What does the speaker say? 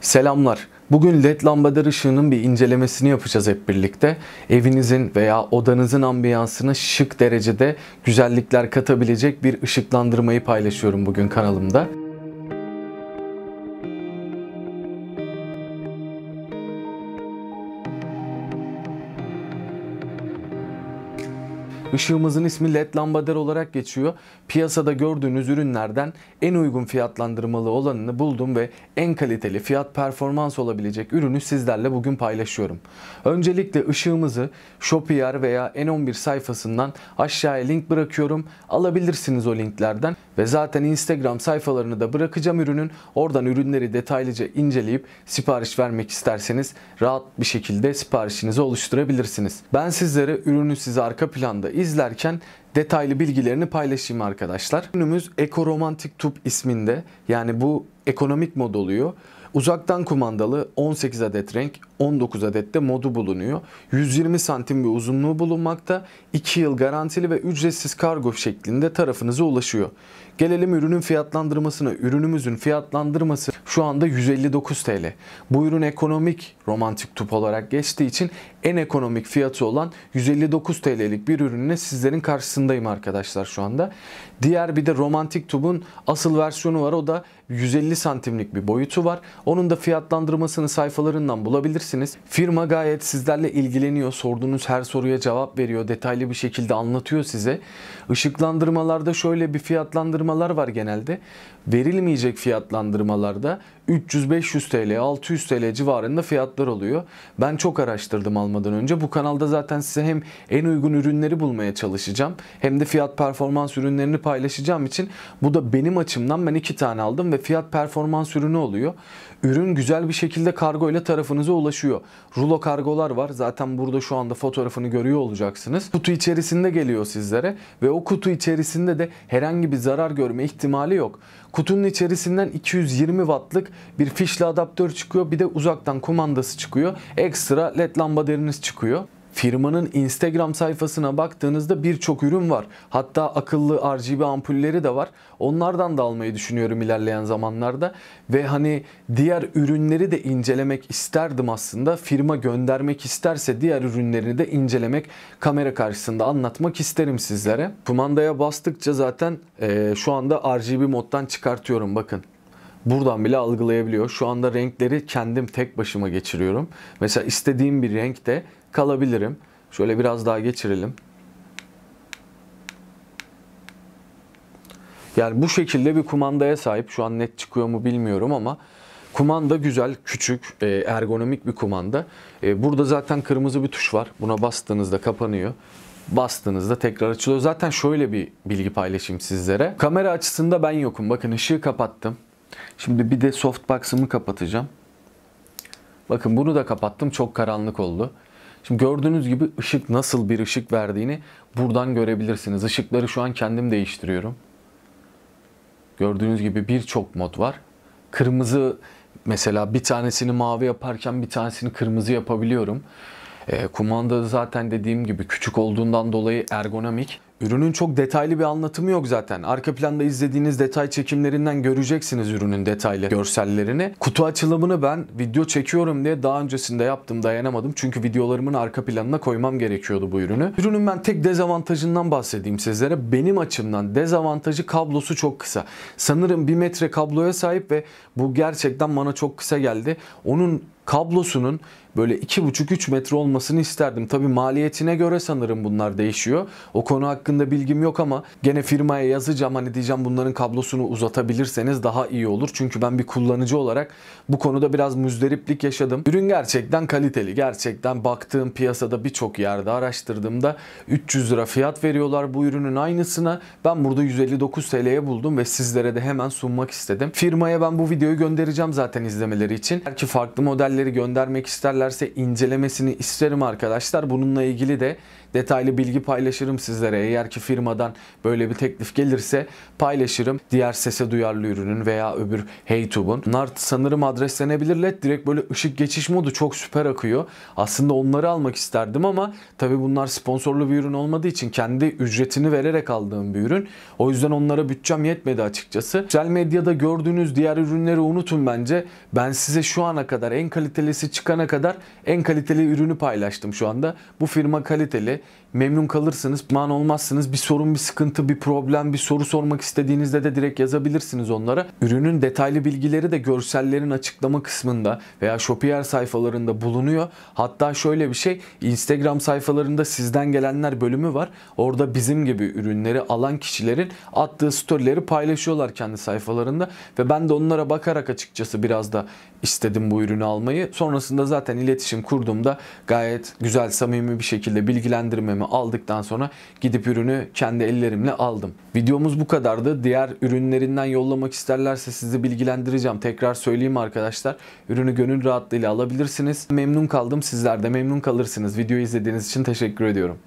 Selamlar. Bugün led lambader ışığının bir incelemesini yapacağız hep birlikte. Evinizin veya odanızın ambiyansına şık derecede güzellikler katabilecek bir ışıklandırmayı paylaşıyorum bugün kanalımda. Işığımızın ismi LED lambader olarak geçiyor. Piyasada gördüğünüz ürünlerden en uygun fiyatlandırmalı olanını buldum ve en kaliteli fiyat performans olabilecek ürünü sizlerle bugün paylaşıyorum. Öncelikle ışığımızı Shopier veya N11 sayfasından aşağıya link bırakıyorum. Alabilirsiniz o linklerden. Ve zaten Instagram sayfalarını da bırakacağım ürünün. Oradan ürünleri detaylıca inceleyip sipariş vermek isterseniz rahat bir şekilde siparişinizi oluşturabilirsiniz. Ben sizlere ürünü size arka planda izlerken detaylı bilgilerini paylaşayım arkadaşlar. Ürünümüz Ekoromantik Tube isminde yani bu ekonomik mod oluyor. Uzaktan kumandalı 18 adet renk, 19 adet de modu bulunuyor. 120 santim bir uzunluğu bulunmakta. 2 yıl garantili ve ücretsiz kargo şeklinde tarafınıza ulaşıyor. Gelelim ürünün fiyatlandırmasına. Ürünümüzün fiyatlandırması şu anda 159 TL. Bu ürün ekonomik romantik tüp olarak geçtiği için en ekonomik fiyatı olan 159 TL'lik bir ürünle sizlerin karşısındayım arkadaşlar şu anda. Diğer bir de romantik tubun asıl versiyonu var. O da 150 santimlik bir boyutu var. Onun da fiyatlandırmasını sayfalarından bulabilirsiniz yapabilirsiniz. Firma gayet sizlerle ilgileniyor. Sorduğunuz her soruya cevap veriyor. Detaylı bir şekilde anlatıyor size. Işıklandırmalarda şöyle bir fiyatlandırmalar var genelde. Verilmeyecek fiyatlandırmalarda 300-500 TL, 600 TL civarında fiyatlar oluyor. Ben çok araştırdım almadan önce. Bu kanalda zaten size hem en uygun ürünleri bulmaya çalışacağım hem de fiyat performans ürünlerini paylaşacağım için bu da benim açımdan ben iki tane aldım ve fiyat performans ürünü oluyor. Ürün güzel bir şekilde kargo ile tarafınıza ulaşıyor. Rulo kargolar var. Zaten burada şu anda fotoğrafını görüyor olacaksınız. Kutu içerisinde geliyor sizlere ve o kutu içerisinde de herhangi bir zarar görme ihtimali yok. Kutunun içerisinden 220 wattlık bir fişli adaptör çıkıyor. Bir de uzaktan kumandası çıkıyor. Ekstra led lamba deriniz çıkıyor. Firmanın Instagram sayfasına baktığınızda birçok ürün var. Hatta akıllı RGB ampulleri de var. Onlardan da almayı düşünüyorum ilerleyen zamanlarda. Ve hani diğer ürünleri de incelemek isterdim aslında. Firma göndermek isterse diğer ürünlerini de incelemek, kamera karşısında anlatmak isterim sizlere. Kumandaya bastıkça zaten e, şu anda RGB moddan çıkartıyorum bakın buradan bile algılayabiliyor. Şu anda renkleri kendim tek başıma geçiriyorum. Mesela istediğim bir renkte kalabilirim. Şöyle biraz daha geçirelim. Yani bu şekilde bir kumandaya sahip. Şu an net çıkıyor mu bilmiyorum ama kumanda güzel, küçük, e, ergonomik bir kumanda. E, burada zaten kırmızı bir tuş var. Buna bastığınızda kapanıyor bastığınızda tekrar açılıyor. Zaten şöyle bir bilgi paylaşayım sizlere. Kamera açısında ben yokum. Bakın ışığı kapattım. Şimdi bir de softbox'ımı kapatacağım. Bakın bunu da kapattım. Çok karanlık oldu. Şimdi gördüğünüz gibi ışık nasıl bir ışık verdiğini buradan görebilirsiniz. Işıkları şu an kendim değiştiriyorum. Gördüğünüz gibi birçok mod var. Kırmızı mesela bir tanesini mavi yaparken bir tanesini kırmızı yapabiliyorum. E, kumanda zaten dediğim gibi küçük olduğundan dolayı ergonomik. Ürünün çok detaylı bir anlatımı yok zaten. Arka planda izlediğiniz detay çekimlerinden göreceksiniz ürünün detaylı görsellerini. Kutu açılımını ben video çekiyorum diye daha öncesinde yaptım dayanamadım. Çünkü videolarımın arka planına koymam gerekiyordu bu ürünü. Ürünün ben tek dezavantajından bahsedeyim sizlere. Benim açımdan dezavantajı kablosu çok kısa. Sanırım 1 metre kabloya sahip ve bu gerçekten bana çok kısa geldi. Onun kablosunun böyle 2,5-3 metre olmasını isterdim. Tabi maliyetine göre sanırım bunlar değişiyor. O konu hakkında hakkında bilgim yok ama gene firmaya yazacağım. Hani diyeceğim bunların kablosunu uzatabilirseniz daha iyi olur. Çünkü ben bir kullanıcı olarak bu konuda biraz müzdariplik yaşadım. Ürün gerçekten kaliteli. Gerçekten baktığım piyasada birçok yerde araştırdığımda 300 lira fiyat veriyorlar bu ürünün aynısına. Ben burada 159 TL'ye buldum ve sizlere de hemen sunmak istedim. Firmaya ben bu videoyu göndereceğim zaten izlemeleri için. Belki farklı modelleri göndermek isterlerse incelemesini isterim arkadaşlar. Bununla ilgili de detaylı bilgi paylaşırım sizlere. Eğer eğer ki firmadan böyle bir teklif gelirse paylaşırım. Diğer sese duyarlı ürünün veya öbür Heytub'un. Bunlar sanırım adreslenebilir led. Direkt böyle ışık geçiş modu çok süper akıyor. Aslında onları almak isterdim ama tabi bunlar sponsorlu bir ürün olmadığı için kendi ücretini vererek aldığım bir ürün. O yüzden onlara bütçem yetmedi açıkçası. Sosyal medyada gördüğünüz diğer ürünleri unutun bence. Ben size şu ana kadar en kalitelisi çıkana kadar en kaliteli ürünü paylaştım şu anda. Bu firma kaliteli. Memnun kalırsınız. Man olmaz yazarsınız. Bir sorun, bir sıkıntı, bir problem, bir soru sormak istediğinizde de direkt yazabilirsiniz onlara. Ürünün detaylı bilgileri de görsellerin açıklama kısmında veya Shopier sayfalarında bulunuyor. Hatta şöyle bir şey Instagram sayfalarında sizden gelenler bölümü var. Orada bizim gibi ürünleri alan kişilerin attığı storyleri paylaşıyorlar kendi sayfalarında ve ben de onlara bakarak açıkçası biraz da istedim bu ürünü almayı. Sonrasında zaten iletişim kurduğumda gayet güzel samimi bir şekilde bilgilendirmemi aldıktan sonra gidip ürün ürünü kendi ellerimle aldım. Videomuz bu kadardı. Diğer ürünlerinden yollamak isterlerse sizi bilgilendireceğim. Tekrar söyleyeyim arkadaşlar. Ürünü gönül rahatlığıyla alabilirsiniz. Memnun kaldım. Sizler de memnun kalırsınız. Videoyu izlediğiniz için teşekkür ediyorum.